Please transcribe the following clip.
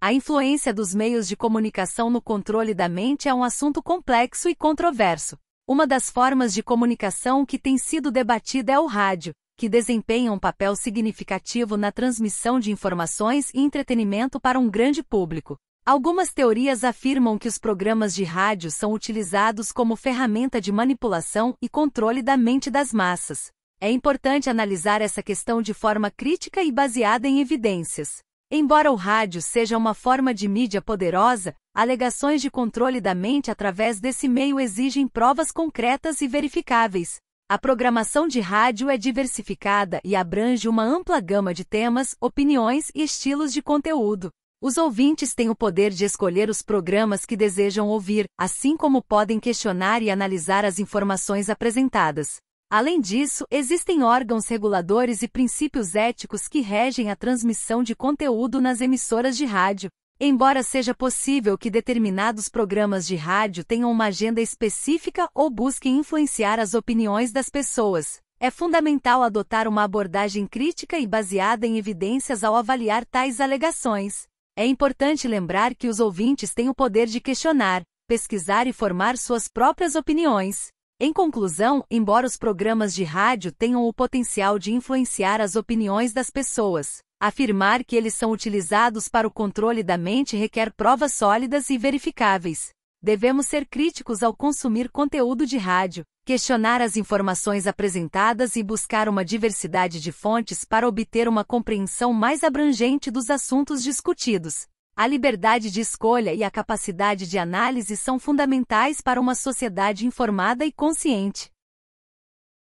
A influência dos meios de comunicação no controle da mente é um assunto complexo e controverso. Uma das formas de comunicação que tem sido debatida é o rádio, que desempenha um papel significativo na transmissão de informações e entretenimento para um grande público. Algumas teorias afirmam que os programas de rádio são utilizados como ferramenta de manipulação e controle da mente das massas. É importante analisar essa questão de forma crítica e baseada em evidências. Embora o rádio seja uma forma de mídia poderosa, alegações de controle da mente através desse meio exigem provas concretas e verificáveis. A programação de rádio é diversificada e abrange uma ampla gama de temas, opiniões e estilos de conteúdo. Os ouvintes têm o poder de escolher os programas que desejam ouvir, assim como podem questionar e analisar as informações apresentadas. Além disso, existem órgãos reguladores e princípios éticos que regem a transmissão de conteúdo nas emissoras de rádio. Embora seja possível que determinados programas de rádio tenham uma agenda específica ou busquem influenciar as opiniões das pessoas, é fundamental adotar uma abordagem crítica e baseada em evidências ao avaliar tais alegações. É importante lembrar que os ouvintes têm o poder de questionar, pesquisar e formar suas próprias opiniões. Em conclusão, embora os programas de rádio tenham o potencial de influenciar as opiniões das pessoas, afirmar que eles são utilizados para o controle da mente requer provas sólidas e verificáveis. Devemos ser críticos ao consumir conteúdo de rádio, questionar as informações apresentadas e buscar uma diversidade de fontes para obter uma compreensão mais abrangente dos assuntos discutidos. A liberdade de escolha e a capacidade de análise são fundamentais para uma sociedade informada e consciente.